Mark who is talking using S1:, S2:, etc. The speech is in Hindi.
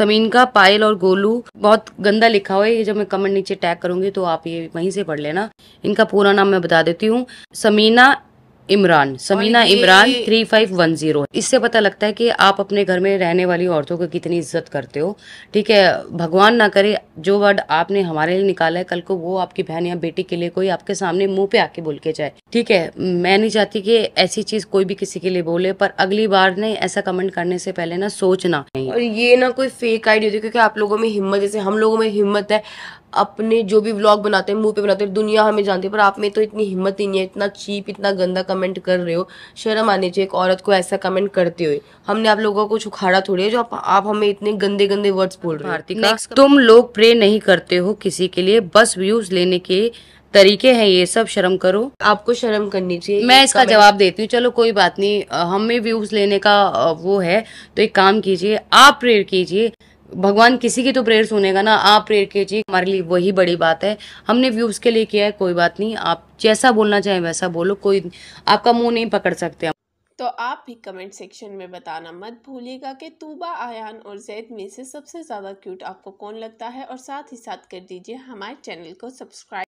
S1: समीन का पायल और गोलू बहुत गंदा लिखा हुआ है ये जब मैं कमेंट नीचे टैग करूंगी तो आप ये वहीं से पढ़ लेना इनका पूरा नाम मैं बता देती हूँ Samina Imran Samina Imran three five one zero इससे पता लगता है कि आप अपने घर में रहने वाली औरतों को कितनी इज्जत करते हो ठीक है भगवान ना करे जो वर्ड आपने हमारे लिए निकाला है कल को वो आपकी बहन या बेटी के लिए कोई आपके सामने मुंह पे आके बोल के जाए ठीक है मैं नहीं चाहती कि ऐसी चीज कोई भी
S2: किसी के लिए बोले पर अगली बार ने ऐसा कमेंट करने से पहले ना सोचना और ये ना कोई फेक आइडिया होती क्योंकि आप लोगों में हिम्मत जैसे हम लोगों में हिम्मत है अपने जो भी व्लॉग बनाते हैं मुंह पे बनाते हैं दुनिया हमें जानती है पर आप में तो इतनी हिम्मत ही नहीं है इतना चीप इतना गंदा कमेंट कर रहे हो शर्म आने चाहिए एक औरत को ऐसा कमेंट करते हुए हमने आप लोगों को उखाड़ा थोड़ी है जो आप, आप हमें इतने गंदे गंदे वर्ड्स बोल रहे हो
S1: नेक्स्ट तुम लोग प्रे नहीं करते हो किसी के लिए बस व्यूज लेने के तरीके हैं ये सब शर्म करो आपको शर्म करनी चाहिए मैं इसका जवाब देती हूँ चलो कोई बात नहीं हमें व्यूज लेने का वो है तो एक काम कीजिए आप प्रेर कीजिए भगवान किसी की तो प्रेयर सुनेगा ना आप प्रेयर कीजिए हमारे लिए वही बड़ी बात है हमने व्यूज़ के लिए किया है कोई बात नहीं आप जैसा बोलना चाहें वैसा बोलो कोई आपका मुंह नहीं पकड़ सकते
S3: तो आप भी कमेंट सेक्शन में बताना मत भूलिएगा कि तूबा आयान और जैद में से सबसे ज़्यादा क्यूट आपको कौन लगता है और साथ ही साथ कर दीजिए हमारे चैनल को सब्सक्राइब